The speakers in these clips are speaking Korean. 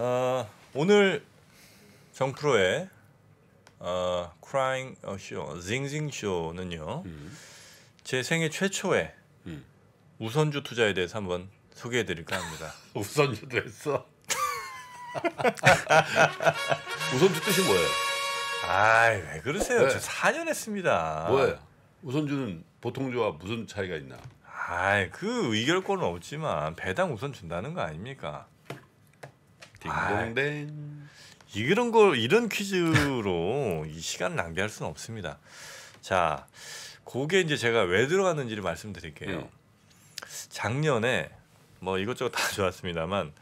어, 오늘 정프로의 어, 크라잉 쇼, 징징 쇼는요. 음. 제 생애 최초의 음. 우선주 투자에 대해서 한번 소개해 드릴까 합니다. 우선주 됐어. 우선주 뜻이 뭐예요? 아이, 왜 그러세요? 네. 저 4년 했습니다. 뭐예요? 우선주는 보통주와 무슨 차이가 있나? 아이, 그 의결권은 없지만 배당 우선 준다는 거 아닙니까? 딩동댕. 이런 걸 이런 퀴즈로 이 시간 낭비할 수는 없습니다. 자, 그게 이제 제가 왜 들어갔는지를 말씀드릴게요. 네. 작년에 뭐 이것저것 다 좋았습니다만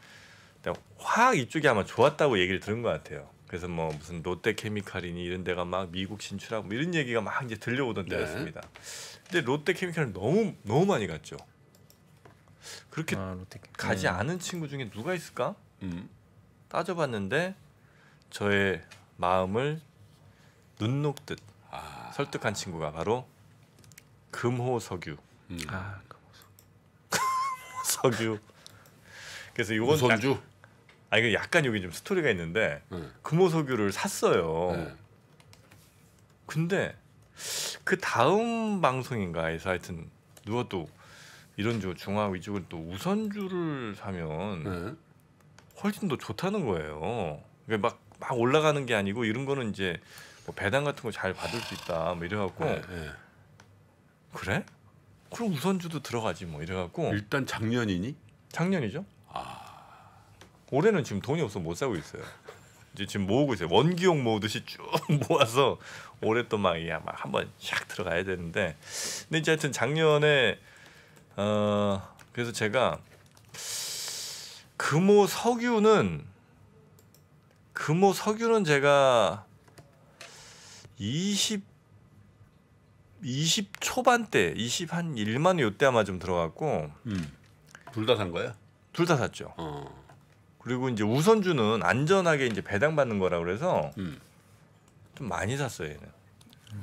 화학 이쪽이 아마 좋았다고 얘기를 들은 것 같아요. 그래서 뭐 무슨 롯데케미칼이니 이런 데가 막 미국 진출하고 뭐 이런 얘기가 막 이제 들려오던 네. 때였습니다. 근데 롯데케미칼은 너무 너무 많이 갔죠. 그렇게 아, 가지 음. 않은 친구 중에 누가 있을까? 음. 따져봤는데 저의 마음을 눈 녹듯 아. 설득한 친구가 바로 금호석유. 음. 아, 금호석. 석유. 그래서 이건 선주. 아니 그 약간 여기 좀 스토리가 있는데 음. 금호석유를 샀어요. 음. 근데 그 다음 방송인가에서 하여튼 누가 또 이런 주 중화 위쪽을 또 우선주를 사면 네. 훨씬 더 좋다는 거예요. 그 막, 막 올라가는 게 아니고 이런 거는 이제 뭐 배당 같은 거 잘 받을 수 있다 뭐 이래갖고 어, 예. 그래? 그럼 우선주도 들어가지 뭐 이래갖고 일단 작년이니? 작년이죠. 아... 올해는 지금 돈이 없어 못 사고 있어요. 이제 지금 모으고 있어요. 원기용 모으듯이 쭉 모아서 올해 또 막이야 막 한번 샥 들어가야 되는데 근데 이제 하여튼 작년에 어 그래서 제가 금호 석유는 금호 석유는 제가 20 20 초반대 20한 1만 요때 아마 좀 들어갔고 음. 둘 다 산거예요둘 다 샀죠. 어. 그리고 이제 우선주는 안전하게 이제 배당받는 거라 그래서 음. 좀 많이 샀어요 얘는.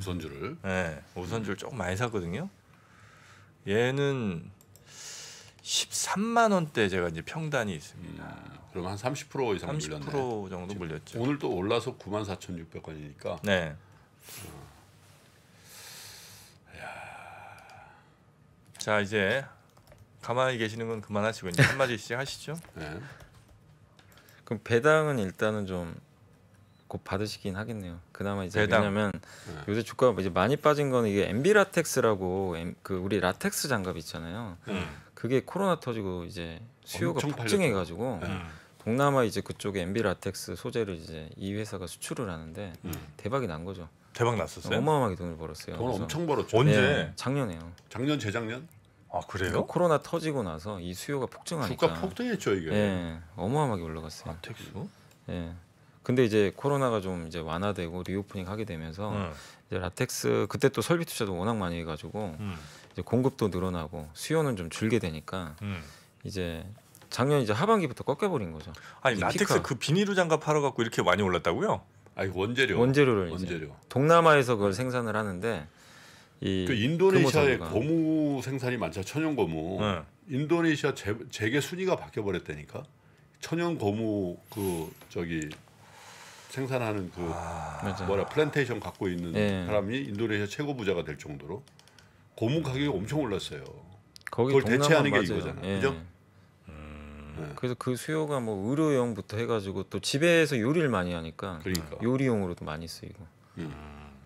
우선주를. 네, 우선주를 조금 많이 샀거든요. 얘는 13만 원대 제가 이제 평단이 있습니다. 음, 그럼 한30% 이상 30% 물렸네. 30% 정도 물렸죠. 오늘 또 올라서 9 4,600원이니까. 네. 어. 자 이제 가만히 계시는 건 그만하시고 이제 한 마디씩 하시죠. 네. 그럼 배당은 일단은 좀 곧 받으시긴 하겠네요. 그나마 이제 배당. 왜냐면 네. 요새 주가가 이제 많이 빠진 거 이게 엠비라텍스라고 그 우리 라텍스 장갑 있잖아요. 음. 그게 코로나 터지고 이제 수요가 폭증해가지고 음. 동남아 이제 그쪽에 m 비 라텍스 소재를 이제 이 회사가 수출을 하는데 음. 대박이 난 거죠. 대박 났었어요. 어, 어마어마하게 돈을 벌었어요. 돈 엄청 벌었죠. 언제? 네, 작년에요. 작년 재작년? 아 그래요? 그러니까 코로나 터지고 나서 이 수요가 폭증하니까 주가 폭등했죠 이게. 예, 어마어마하게 올라갔어요. 라텍스? 아, 예. 네. 근데 이제 코로나가 좀 이제 완화되고 리오프닝 하게 되면서 음. 이제 라텍스 그때 또 설비 투자도 워낙 많이 해가지고 음. 이제 공급도 늘어나고 수요는 좀 줄게 되니까 음. 이제 작년 이제 하반기부터 꺾여버린 거죠. 아니 라텍스 피카. 그비닐 장갑 팔아 갖고 이렇게 많이 올랐다고요? 아니 원재료 원재료를 원재료 동남아에서 그걸 생산을 하는데 이 그 인도네시아의 고무 생산이 많죠 천연 고무 네. 인도네시아 재, 재계 순위가 바뀌어 버렸다니까 천연 고무 그 저기 생산하는 그 아, 뭐라 플랜테이션 갖고 있는 네. 사람이 인도네시아 최고 부자가 될 정도로 고무 가격이 엄청 올랐어요. 그걸 대체하는 게 맞아요. 이거잖아요. 네. 그죠? 음. 네. 그래서 그 수요가 뭐 의료용부터 해가지고 또 집에서 요리를 많이 하니까 그러니까. 요리용으로도 많이 쓰이고 음.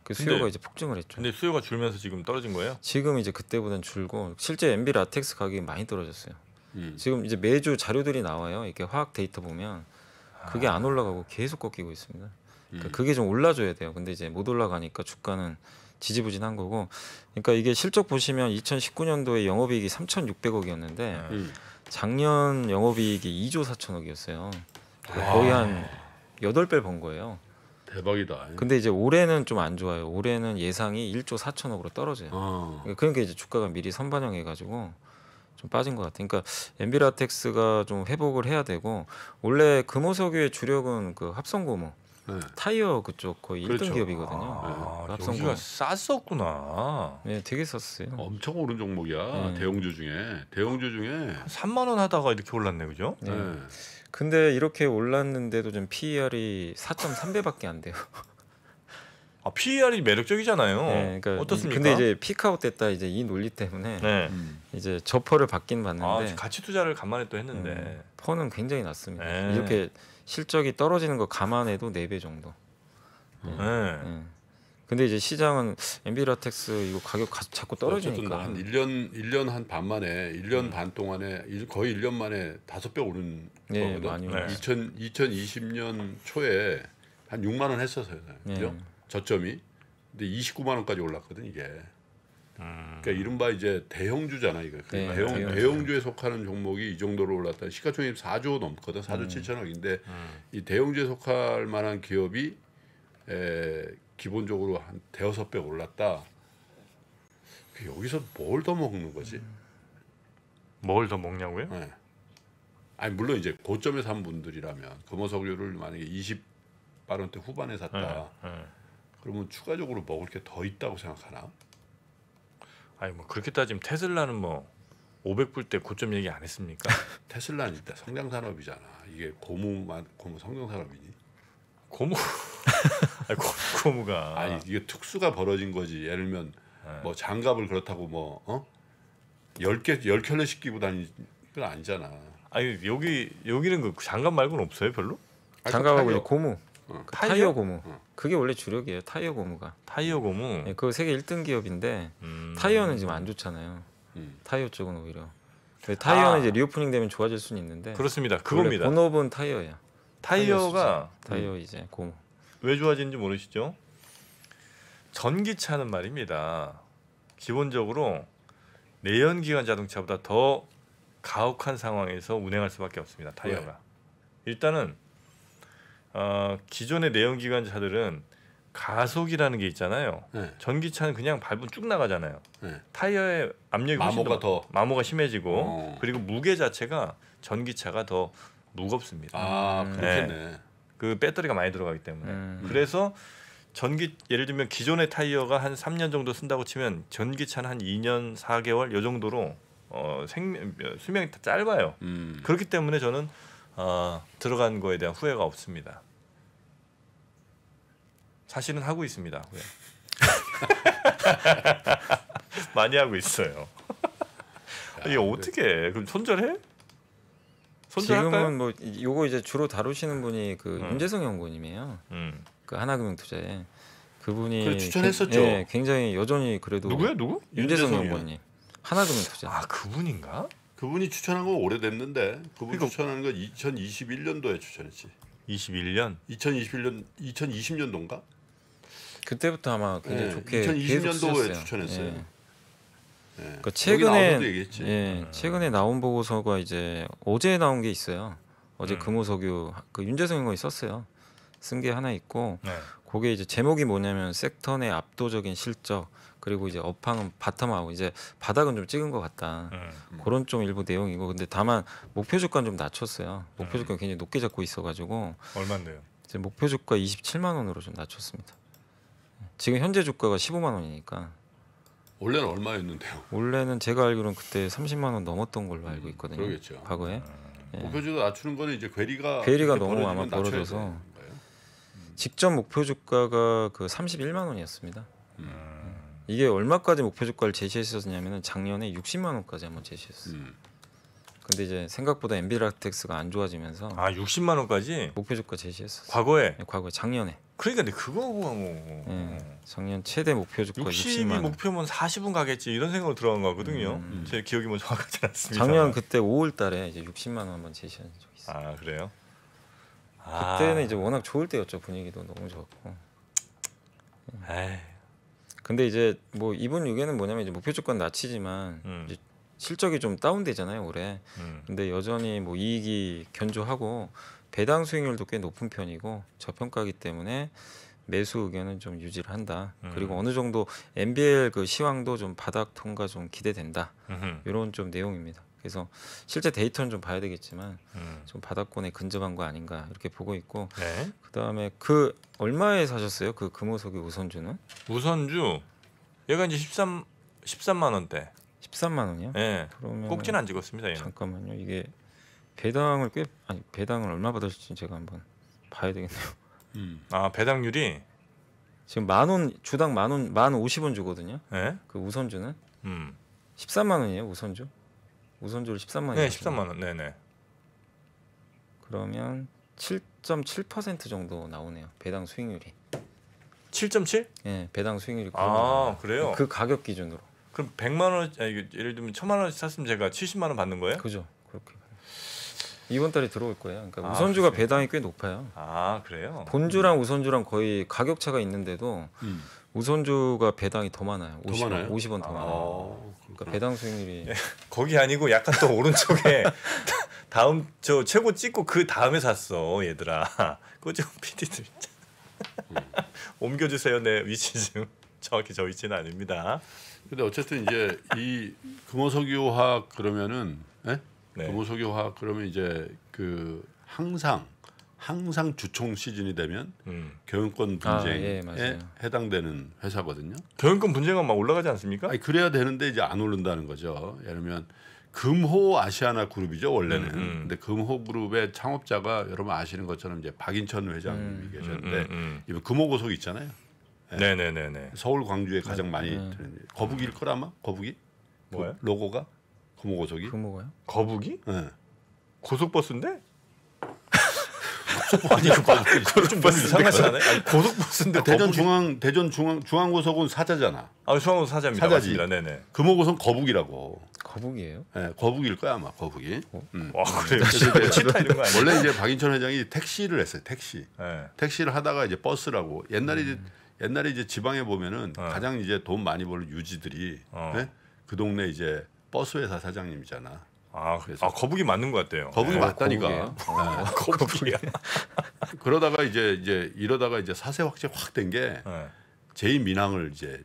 그 수요가 근데, 이제 폭증을 했죠. 근데 수요가 줄면서 지금 떨어진 거예요? 지금 이제 그때보다는 줄고 실제 MB 라텍스 가격이 많이 떨어졌어요. 음. 지금 이제 매주 자료들이 나와요. 이렇게 화학 데이터 보면 그게 안 올라가고 계속 꺾이고 있습니다. 그러니까 음. 그게 좀 올라줘야 돼요. 근데 이제 못 올라가니까 주가는 지지부진한 거고. 그러니까 이게 실적 보시면 2019년도에 영업이익이 3,600억이었는데 음. 작년 영업이익이 2조 4천억이었어요. 그러니까 거의 한 여덟 배를 번 거예요. 대박이다. 근데 이제 올해는 좀 안 좋아요. 올해는 예상이 1조 4천억으로 떨어져요. 어. 그러니까, 그러니까 이제 주가가 미리 선반영해가지고 좀 빠진 것 같아요. 그러니까 엔비라텍스가 좀 회복을 해야 되고 원래 금호석유의 주력은 그 합성고무 네. 타이어 그쪽 거의 그렇 1등 기업이거든요. 아, 네. 아, 합성고무 가 쌌었구나. 네, 되게 쌌어요. 엄청 오른 종목이야. 네. 대형주 중에 대형주 중에 3만 원 하다가 이렇게 올랐네, 그죠? 네. 네. 근데 이렇게 올랐는데도 좀 PER이 4.3배밖에 안 돼요. 아, PER이 매력적이잖아요. 네, 그러니까 어떻습니까? 근데 이제 피크아웃 됐다 이제 이 논리 때문에 네. 이제 저퍼를 받긴 받는데 아, 가치 투자를 간만에 또 했는데 음, 네, 퍼는 굉장히 낮습니다. 네. 이렇게 실적이 떨어지는 거 감안해도 4배 정도. 네. 네. 네. 근데 이제 시장은 엔비라텍스 이거 가격 가, 자꾸 떨어지니까 한 1년 1년 한반 만에 1년 음. 반 동안에 거의 1년 만에 다섯 배 오른 네, 거거든. 요 2000, 2020년 초에 한 6만 원 했었어요. 그죠? 네. 저점이 근데 29만 원까지 올랐거든 이게. 그러니까 음. 이른바 이제 대형주잖아 이거. 그러니까 네, 대형 대형주. 대형주에 속하는 종목이 이 정도로 올랐다. 시가총액 4조 넘거든. 4조 음. 7천억인데 음. 이 대형주에 속할 만한 기업이 에, 기본적으로 한 대여섯 배 올랐다. 그 여기서 뭘 더 먹는 거지? 음. 뭘더 먹냐고요? 네. 아니 물론 이제 고점에 산 분들이라면 금호석류를 만약에 20만 원대 후반에 샀다. 네, 네. 그러면 추가적으로 먹을 게 더 있다고 생각하나? 아니 뭐 그렇게 따지면 테슬라는 뭐 500불 때 고점 얘기 안 했습니까? 테슬라는 일단 성장 산업이잖아. 이게 고무만 고무 성장 산업이니? 고무 아니, 고, 무가 아니 이게 특수가 벌어진 거지. 예를 들면 네. 뭐 장갑을 그렇다고 뭐 어? 1개1켤레 씩끼고 다니는 건 아니잖아. 아니 여기 여기는 그 장갑 말고는 없어요, 별로? 장갑하고 고무. 어. 그 타이어? 타이어? 고무. 어. 그게 원래 주력이에요. 타이어 고무가. 타이어 고무. 네, 그 세계 1등 기업인데 음... 타이어는 지금 안 좋잖아요. 음. 타이어 쪽은 오히려. 그 타이어는 아. 이제 리오프닝 되면 좋아질 수는 있는데. 그렇습니다. 그겁니다. 본업은 타이어야. 타이어가 타이어, 음. 타 이제 고무. 왜 좋아지는지 모르시죠? 전기차는 말입니다. 기본적으로 내연기관 자동차보다 더 가혹한 상황에서 운행할 수밖에 없습니다. 타이어가. 왜? 일단은 어, 기존의 내연기관차들은 가속이라는 게 있잖아요. 네. 전기차는 그냥 밟으면 쭉 나가잖아요. 네. 타이어에 압력이 마모가 더, 마모가 심해지고 어. 그리고 무게 자체가 전기차가 더 무겁습니다. 아 음. 네. 그렇겠네. 네. 그 배터리가 많이 들어가기 때문에 음. 그래서 전기 예를 들면 기존의 타이어가 한 3년 정도 쓴다고 치면 전기차는 한 2년 4개월 요 정도로 어, 생 어, 수명이 짧아요. 음. 그렇기 때문에 저는 어, 들어간 거에 대한 후회가 없습니다. 사실은 하고 있습니다. 후회. 많이 하고 있어요. 이 어떻게 해? 그럼 손절해? 손절할까요? 지금은 뭐 요거 이제 주로 다루시는 분이 그 음. 윤재성 연구원님이에요. 음. 그 하나금융투자에 그분이 그래, 추천했었죠. 예, 굉장히 여전히 그래도 누구야 누구? 윤재성 연구원님. 하나금융투자. 아 그분인가? 그분이 추천한 건 오래됐는데 그분 그러니까 추천한 건 2021년도에 추천했지. 21년? 2021년 2020년도인가? 그때부터 아마 굉장히 네, 좋게 2020년도에 추천했어요. 예. 예. 그러니까 최근에 예, 음. 최근에 나온 보고서가 이제 어제 나온 게 있어요. 어제 음. 금호석유 그 윤재성 의이 썼어요. 쓴 게 하나 있고 네. 그게 이제 제목이 뭐냐면 섹터 내 압도적인 실적 그리고 이제 업황은 바텀하고 이제 바닥은 좀 찍은 것 같다. 음. 그런 좀 일부 내용이고 근데 다만 목표 주가는 좀 낮췄어요. 목표 주가 음. 굉장히 높게 잡고 있어가지고 얼마인데요? 이제 목표 주가 27만 원으로 좀 낮췄습니다. 지금 현재 주가가 15만 원이니까 원래는 얼마였는데요? 원래는 제가 알기로는 그때 30만 원 넘었던 걸로 음, 알고 있거든요. 그러겠죠. 과거에 음. 예. 목표주도 낮추는 거는 이제 괴리가 괴리가 너무 아마 벌어져서 직전 목표 주가가 그 31만 원이었습니다. 음. 이게 얼마까지 목표 주가를 제시했었냐면은 작년에 60만 원까지 한번 제시했어요. 음. 근데 이제 생각보다 엔비라텍스가 안 좋아지면서 아 60만 원까지 목표 주가 제시했어 과거에 네, 과거에 작년에. 그러니까 근데 그거하고 뭐 네, 작년 최대 목표 주가 60이 60만 원. 목표면 40은 가겠지 이런 생각으로 들어간 거거든요. 음. 제 기억이 뭐 정확하지 않습니다. 작년 그때 5월달에 이제 60만 원 한번 제시한 적이 있어요. 아 그래요? 그때는 아. 이제 워낙 좋을 때였죠 분위기도 너무 좋았고. 에이. 근데 이제 뭐 이분 의견은 뭐냐면 이제 목표 주권 낮이지만 음. 이제 실적이 좀 다운되잖아요 올해. 음. 근데 여전히 뭐 이익이 견조하고 배당 수익률도 꽤 높은 편이고 저평가기 때문에 매수 의견은 좀 유지를 한다. 음. 그리고 어느 정도 MBL 그 시황도 좀 바닥 통과 좀 기대된다. 음흠. 이런 좀 내용입니다. 그래서 실제 데이터는 좀 봐야 되겠지만 음. 좀 바닥권에 근접한 거 아닌가 이렇게 보고 있고 네. 그다음에 그 얼마에 사셨어요? 그 금호석이 우선주는? 우선주 얘가 이제 13 13만 원대. 13만 원이요? 네. 예. 그러면 꼭지는 안 찍었습니다. 얘는. 잠깐만요. 이게 배당을 꽤 아니 배당을 얼마 받으실지 제가 한번 봐야 되겠네요. 음. 아 배당률이 지금 만 원 주당 만 원만 오십 원 주거든요. 네? 그 우선주는 음. 13만 원이에요 우선주. 우선주으로 13만 원. 네, 13만 원. 네, 네. 그러면 7.7% 정도 나오네요. 배당 수익률이. 7.7? 예, 네, 배당 수익률이. 아, 그래요? 그 가격 기준으로. 그럼 100만 원 아니 예를 들면 1000만 원씩 샀으면 제가 70만 원 받는 거예요? 그죠. 그렇게. 이번 달에 들어올 거예요. 그러니까 아, 우선주가 그렇 배당이 꽤 높아요. 아 그래요? 본주랑 음. 우선주랑 거의 가격 차가 있는데도 음. 우선주가 배당이 더 많아요. 50, 더 많아요? 50원 더 아. 많아요. 그러니까 배당 수익률이 예. 거기 아니고 약간 또 오른쪽에 다음 저 최고 찍고 그 다음에 샀어 얘들아 그거 좀 PD들 음. 옮겨주세요 내 위치 좀 정확히 저 위치는 아닙니다. 근데 어쨌든 이제 이 금호석유화학 그러면은 네? 네. 금호석유화학 그러면 이제 그 항상 항상 주총 시즌이 되면 음. 경영권 아, 분쟁에 아, 예, 해당되는 회사거든요. 경영권 분쟁은 막 올라가지 않습니까? 아니, 그래야 되는데 이제 안 오른다는 거죠. 예를 들면 금호 아시아나 그룹이죠 원래는. 음, 음. 근데 금호 그룹의 창업자가 여러분 아시는 것처럼 이제 박인천 회장님이 음, 음, 계셨는데 음, 이번 금호 고속 있잖아요. 네. 예. 네네네 서울 광주에 가장 네, 많이 네. 드는 거북이일 걸 아마 거북이 뭐야? 그 로고가 금호 고속이 금호가요? 거북이? 네. 고속버스인데? 아니 그좀 이상하지 않아요? 아니, 고속버스인데 대전 거북이... 중앙 대전 중앙 중앙고속은 사자잖아. 아 중앙고속 사자입니다. 사자지. 맞습니다. 네네. 금호고선 거북이라고. 거북이에요? 네, 거북일 거야 아마 거북이. 어? 음. 와 음. 그래요? 아니야? 원래 이제 박인천 회장이 택시를 했어요. 택시. 네. 택시를 하다가 이제 버스라고 옛날에 음. 이제 옛날에 이제 지방에 보면은 어. 가장 이제 돈 많이 벌는 유지들이 어. 네? 그 동네 이제 버스 회사 사장님이잖아. 아, 그래서. 아 거북이 맞는 것 같아요. 거북이 네, 맞다니까. 거북이 어. 어, 거북이야. 그러다가 이제 이제 이러다가 이제 사세 확제 확된게 네. 제이 민항을 이제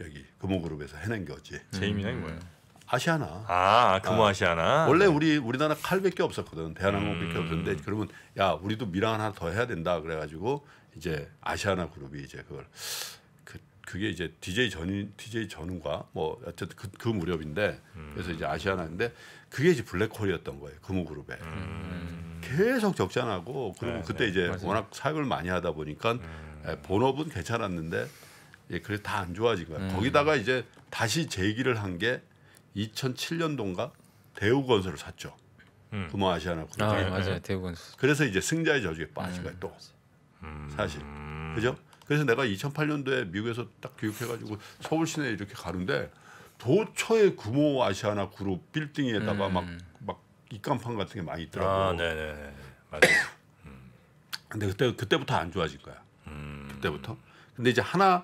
여기 금호그룹에서 해낸 거지. 제이 음. 민항이 뭐예요? 아시아나. 아, 금호 아. 아시아나. 아, 원래 네. 우리 우리나라 칼밖에 없었거든. 대한항공밖에 음. 없었는데 그러면 야 우리도 미랑 하나 더 해야 된다 그래가지고 이제 아시아나 그룹이 이제 그걸 그게 이제 DJ 전인 DJ 전후가 뭐 어쨌든 그, 그 무렵인데 그래서 이제 아시아나인데 그게 이제 블랙홀이었던 거예요 금호그룹에 그 음. 계속 적잖하고 그리고 네, 그때 네, 이제 맞아요. 워낙 사역을 많이 하다 보니까 음. 예, 본업은 괜찮았는데 예, 그래 다 안 좋아진 거야 음. 거기다가 이제 다시 재기를 한 게 2007년도인가 대우건설을 샀죠 금호 음. 아시아나 그룹 아, 맞아요 대우건설 그래서 이제 승자의 저주에 빠진 음. 거요또 사실 그죠? 그래서 내가 2008년도에 미국에서 딱 교육해가지고 서울 시내 에 이렇게 가는데 도처에 구모 아시아나 그룹 빌딩에다가 음. 막, 막 입간판 같은 게 많이 있더라고. 아, 네네 네, 네. 맞아요. 음. 근데 그때 그때부터 안좋아질 거야. 음. 그때부터. 근데 이제 하나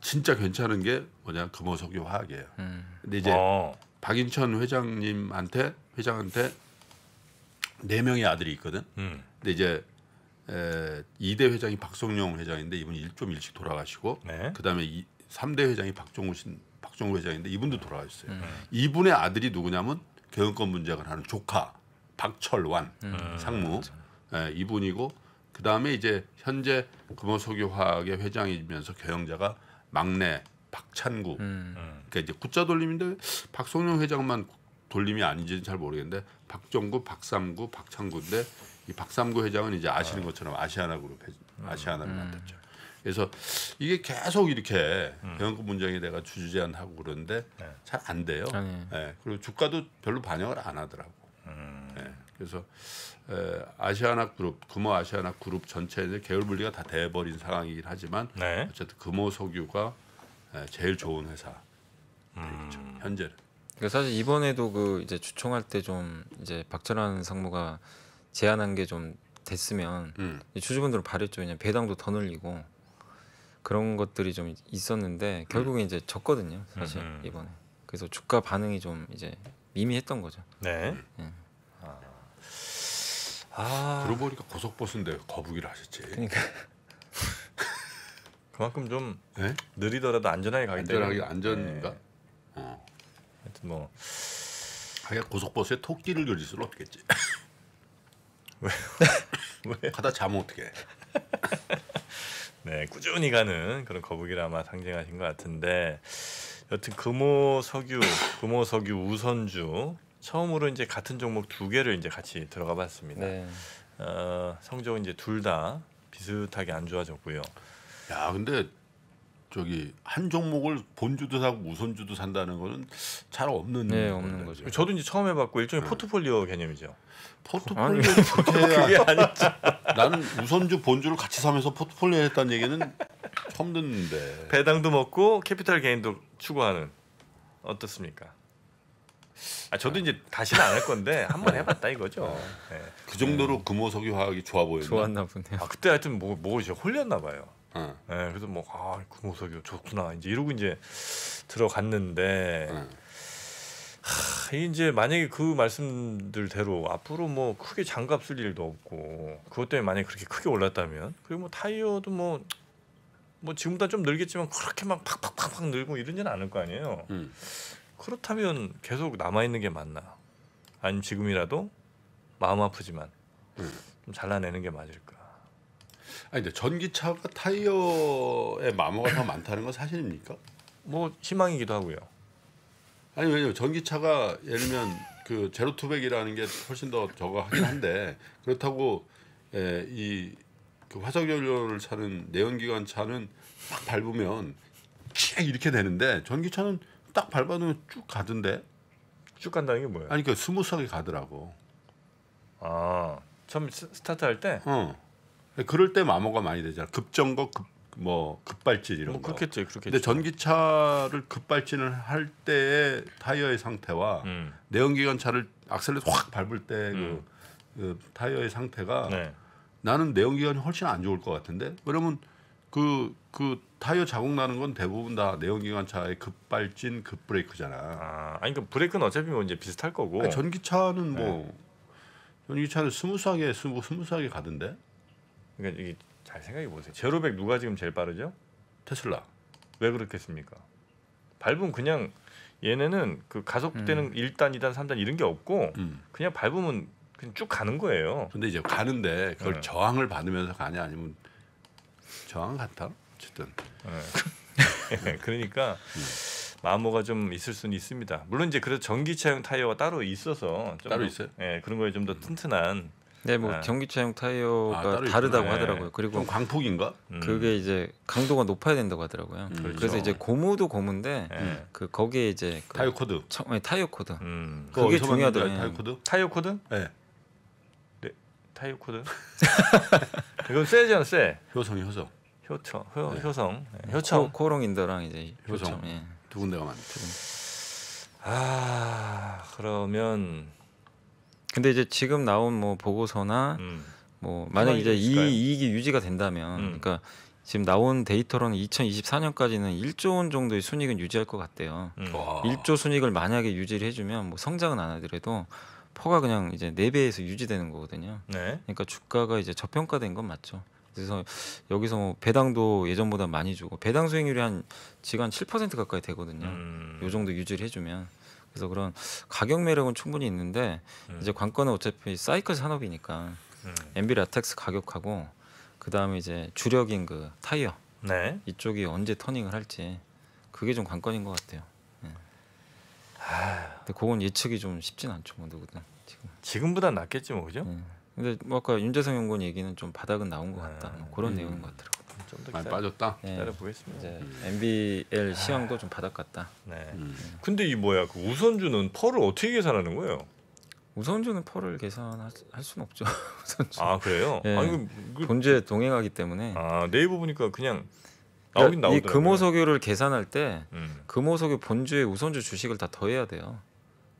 진짜 괜찮은 게 뭐냐 금호석유 화학이에요. 음. 근데 이제 어. 박인천 회장님한테 회장한테 네 명의 아들이 있거든. 음. 근데 이제 에, 2대 회장이 박성용 회장인데 이분 이좀 일찍 돌아가시고 네. 그다음에 이, 3대 회장이 박종우 신 박종우 회장인데 이분도 돌아가셨어요. 음. 이분의 아들이 누구냐면 경영권 문제학 하는 조카 박철완 음. 상무 에, 음. 예, 이분이고 그다음에 이제 현재 금호석유화학의 회장이면서 경영자가 막내 박찬구 음. 그러니까 이제 구자 돌림인데 박성용 회장만 돌림이 아닌지는 잘 모르겠는데 박정구 박삼구 박창구인데 이 박삼구 회장은 이제 아시는 것처럼 아시아나 그룹 아시아나를 음. 들았죠 그래서 이게 계속 이렇게 음. 영국 문정에 내가 주주 제한하고 그러는데 네. 잘안 돼요. 예. 네. 그리고 주가도 별로 반영을 안 하더라고. 음. 네. 그래서 에, 아시아나 그룹 금호 아시아나 그룹 전체에 계열 분리가 다 돼버린 상황이긴 하지만 네. 어쨌든 금호 석유가 에, 제일 좋은 회사 되겠 음. 현재는. 그러니 사실 이번에도 그 이제 주총할 때 좀 이제 박철환 상무가 제한한 게 좀 됐으면 음. 주주분들은 바랬죠. 왜냐 배당도 더 늘리고 그런 것들이 좀 있었는데 음. 결국에 이제 졌거든요. 사실 음흠. 음. 이번에 그래서 주가 반응이 좀 이제 미미했던 거죠. 네. 네. 아. 아. 들어보니까 고속버스인데 거북이를 하셨지. 그러니까. 그만큼 좀 네? 느리더라도 안전하게 가기 때문에 안전인가? 네. 어. 하여튼 뭐 하여 고속버스에 토끼를 요리수는 없겠지. 왜? 왜? 가다 자면 어떻게? 네, 꾸준히 가는 그런 거북이를 아마 상징하신 것 같은데 여튼 금호 석유, 금호 석유 우선주 처음으로 이제 같은 종목 두 개를 이제 같이 들어가 봤습니다. 네. 어, 성적은 이제 둘 다 비슷하게 안 좋아졌고요. 야, 근데 저기 한 종목을 본주도 사고 우선주도 산다는 거는 잘 없는 네, 없는 거죠. 저도 이제 처음 해봤고 일종의 네. 포트폴리오 개념이죠. 포트폴리오 그게 아니지. 나는 우선주 본주를 같이 사면서 포트폴리오 했다는 얘기는 처음 듣는데. 배당도 먹고 캐피탈 개인도 추구하는 어떻습니까? 아 저도 이제 다시는 안 할 건데 한번 네. 해봤다 이거죠. 네. 네. 그 정도로 네. 금호석유 화학이 좋아 보였나? 좋았나 보네요. 아 그때 하여튼 뭐뭐 뭐, 뭐 홀렸나 봐요. 네. 네, 그래서 뭐아 금호석이 그 좋구나 이제 이러고 이제 들어갔는데 네. 하, 이제 만약에 그 말씀들대로 앞으로 뭐 크게 장갑 쓸 일도 없고 그것 때문에 만약에 그렇게 크게 올랐다면 그리고 뭐 타이어도 뭐뭐 뭐 지금보다 좀 늘겠지만 그렇게 막 팍팍팍팍 늘고 이런지는 않을 거 아니에요. 음. 그렇다면 계속 남아 있는 게 맞나? 아니면 지금이라도 마음 아프지만 음. 좀 잘라내는 게 맞을까? 아니 근데 전기차가 타이어에 마모가 더 많다는 건 사실입니까? 뭐 희망이기도 하고요. 아니 왜냐면 전기차가 예를 들면 그 제로투백이라는 게 훨씬 더 저거 하긴 한데 그렇다고 예, 이그 화석 연료를 차는 내연기관 차는 막 밟으면 칙 이렇게 되는데 전기차는 딱밟아놓쭉 가던데. 쭉 간다는 게 뭐예요? 아니 그 스무스하게 가더라고. 아 처음 스타트 할 때. 어. 네, 그럴 때 마모가 많이 되잖아. 급정거, 급, 뭐 급발진 이런 뭐 거. 그렇겠지, 그렇겠지. 근데 전기차를 급발진을 할 때의 타이어의 상태와 음. 내연기관 차를 악셀레터 확 밟을 때그 음. 그 타이어의 상태가 네. 나는 내연기관이 훨씬 안 좋을 것 같은데 그러면 그그 그 타이어 자국 나는 건 대부분 다 내연기관 차의 급발진 급브레이크잖아. 아, 아니 그러니까 브레이크는 어차피 뭐 이제 비슷할 거고. 아니, 전기차는 뭐 네. 전기차는 스무스하게 스무 스무스하게 가던데. 그러니까 이게 잘 생각해 보세요. 제로백 누가 지금 제일 빠르죠? 테슬라. 왜 그렇겠습니까? 밟으면 그냥 얘네는 그 가속되는 음. 일단이단삼단 이런 게 없고 음. 그냥 밟으면 그냥 쭉 가는 거예요. 근데 이제 가는데 그걸 네. 저항을 받으면서 가냐 아니면 저항 같아? 어쨌든. 네. 그러니까 음. 마모가 좀 있을 수는 있습니다. 물론 이제 그래서 전기차용 타이어가 따로 있어서 따로 있어요. 예, 그런 거에 좀더 음. 튼튼한 네, 뭐 네. 전기차용 아, 타이어가 아, 다르다고 있 네. 하더라고요. 그리고 광폭인가? 음. 음. 그게 이제 강도가 높아야 된다고 하더라고요. 음. 그래서 그렇죠. 이제 고무도 고무인데 네. 음. 그 거기에 이제 그 타이어 코드. 처, 네, 타이어 코드. 음. 그게 중요하더라고요. 타이어 코드? 타이어 코드? 네. 네. 타이어 코드. 이건 세잖아, 세. 효성 효성. 효청, 효, 네. 효성. 네, 효청. 코, 롱인더랑 이제 효성. 효청. 예. 두 군데가 많죠 아, 그러면 근데 이제 지금 나온 뭐 보고서나 음. 뭐 만약 이제 있을까요? 이 이익이 유지가 된다면 음. 그니까 지금 나온 데이터로는 2024년까지는 1조 원 정도의 순익은 유지할 것 같대요. 음. 1조 순익을 만약에 유지를 해주면 뭐 성장은 안 하더라도 퍼가 그냥 이제 네배에서 유지되는 거거든요. 네. 그러니까 주가가 이제 저평가된 건 맞죠. 그래서 여기서 뭐 배당도 예전보다 많이 주고 배당 수익률이 한 지금 한7% 가까이 되거든요. 음. 요 정도 유지를 해주면 그래서 그런 가격 매력은 충분히 있는데 음. 이제 관건은 어차피 사이클 산업이니까 엔 음. MB 라텍스 가격하고 그 다음에 이제 주력인 그 타이어 네. 이쪽이 언제 터닝을 할지 그게 좀 관건인 것 같아요. 네. 하... 아. 근데 그건 예측이 좀 쉽진 않죠, 뭐 누구든 지금. 지금보다 낫겠지 뭐 그죠? 네. 근데 뭐 아까 윤재성 연구원 얘기는 좀 바닥은 나온 것 같다. 뭐 그런 음. 내용인 것 같더라고. 좀더 많이 빠졌다. 네. 기다려 보겠습니다. 이제 MBL 음. 아. 시황도 좀 바닥같다. 네. 음. 근데 이 뭐야 그 우선주는 펄을 어떻게 계산하는 거예요? 우선주는 펄을 계산할 수는 없죠. 우선주. 아 그래요? 네. 예. 아니 그, 존재 동행하기 때문에. 아 네이버 보니까 그냥 그러니까 나오긴 나오더라고요. 이 금호석유를 계산할 때 음. 금호석유 본주의 우선주 주식을 다 더해야 돼요.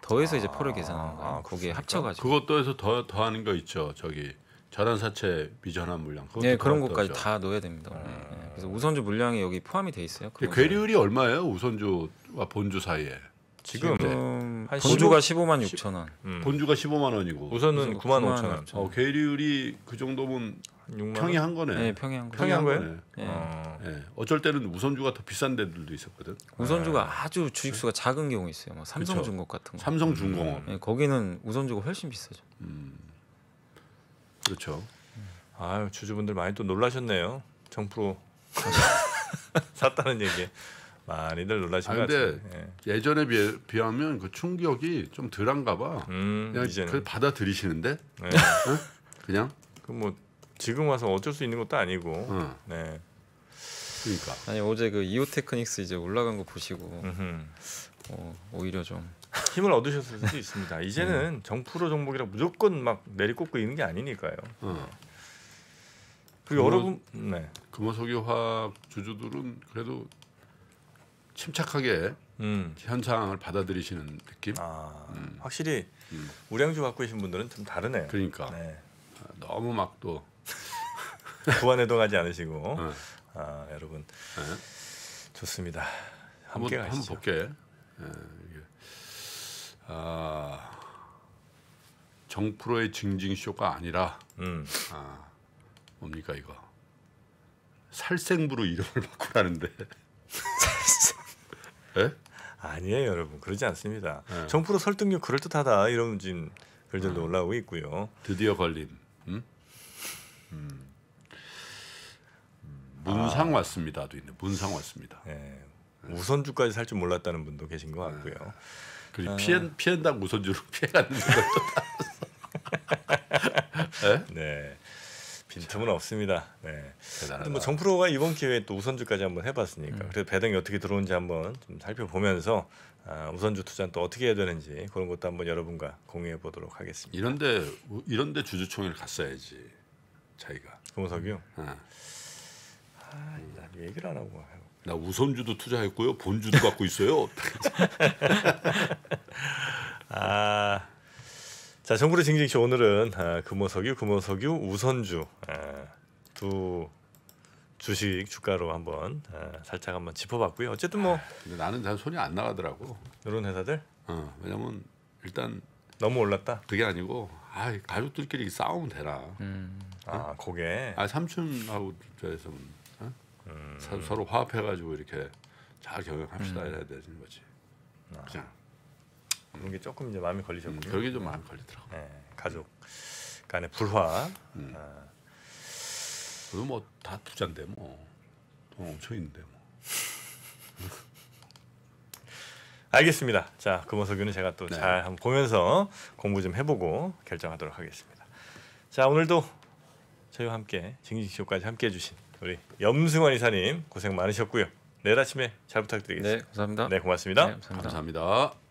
더해서 이제 펄을 아. 계산하는 거예요. 아, 거기에 합쳐가지고. 그것도 해서 더 더하는 거 있죠. 저기 자단사채 미전한 물량. 네 그런 것까지 다 넣어야 됩니다. 아. 네. 그래서 우선주 물량이 여기 포함이 돼 있어요. 그 괴리율이 얼마예요? 우선주와 본주 사이에. 지금, 지금 본주가 15, 만 6천 원. 음. 본주가 15만 원이고 우선은 9만 5천 원. 어, 계리율이 그 정도면 평이한 거네. 네, 평이한 거. 평이한 거예요? 네 어. 네. 어쩔 때는 우선주가 더 비싼 데들도 있었거든. 우선주가 네. 아주 주식수가 작은 경우 있어요. 뭐 삼성중공업 같은 거. 삼성중공업. 네, 거기는 우선주가 훨씬 비싸죠. 음. 그렇죠. 아 주주분들 많이 또 놀라셨네요. 정프로 샀다는 얘기 많이들 놀라신 것 같아요. 예. 전에 비해, 하면그 충격이 좀 덜한가 봐. 음, 그냥 그 받아들이시는데 네. 어? 그냥 그뭐 지금 와서 어쩔 수 있는 것도 아니고. 어. 네. 그러니까. 아니 어제 그 이오테크닉스 이제 올라간 거 보시고 어, 오히려 좀 힘을 얻으셨을 수도 있습니다. 이제는 음. 정프로 종목이라 무조건 막 내리꽂고 있는 게 아니니까요. 어. 음. 그 여러분, 네. 금호석유화학 주주들은 그래도 침착하게 음. 현상을 받아들이시는 느낌. 아, 음. 확실히 음. 우량주 갖고 계신 분들은 좀 다르네요. 그러니까 네. 아, 너무 막또 구안해동하지 않으시고 네. 아, 여러분 네. 좋습니다. 함께 한번, 가시죠. 한번 볼게. 예. 어, 아, 정프로의 징징쇼가 아니라 음. 아, 뭡니까 이거 살생부로 이름을 바꾸라는데 예? 아니에요 여러분 그러지 않습니다 네. 예. 정프로 설득력 그럴듯하다 이런 지금 글들도 음. 올라오고 있고요 드디어 걸림 음? 음? 음. 문상 아. 왔습니다도 있네 문상 왔습니다 네. 우선주까지 살 줄 몰랐다는 분도 계신 것 같고요 네. 그리 아. 피한 피한당 우선주로 피해가는 것도 네. 네. 빈틈은 없습니다. 네. 대단하다. 뭐 정프로가 이번 기회에 또 우선주까지 한번 해봤으니까 음. 그래서 배당이 어떻게 들어오는지 한번 좀 살펴보면서 아, 우선주 투자는 또 어떻게 해야 되는지 그런 것도 한번 여러분과 공유해 보도록 하겠습니다. 이런데 이런데 주주총회를 갔어야지 자기가. 고무석이요? 응. 아, 얘기를 안 하고. 나 우선주도 투자했고요. 본주도 갖고 있어요. 아. 자, 정부의 징징쇼 오늘은 아, 금호석유, 금호석유, 우선주 아, 두 주식 주가로 한번 아, 살짝 한번 짚어봤고요. 어쨌든 뭐 아, 근데 나는 잘 손이 안 나가더라고. 이런 회사들? 어, 왜냐면 일단 너무 올랐다. 그게 아니고 아 가족들끼리 싸우면 되나. 음. 아, 고게아 삼촌하고 저에서 뭐 음. 서로 화합해가지고 이렇게 잘 경영합시다 음. 해야 되는 거지. 아. 그냥 그런 게 조금 이제 마음이 걸리셨군요. 음, 그게 좀 마음이 걸리더라고. 네, 가족 간의 불화. 음. 아. 그뭐다 부자인데 뭐돈 엄청 있는데 뭐. 알겠습니다. 자, 금호석유는 그 제가 또잘 네. 한번 보면서 공부 좀 해보고 결정하도록 하겠습니다. 자, 오늘도 저희와 함께 징징쇼까지 함께해 주신 우리 염승환 이사님 고생 많으셨고요. 내일 아침에 잘 부탁드리겠습니다. 네, 감사합니다. 네, 고맙습니다. 네, 감사합니다. 감사합니다.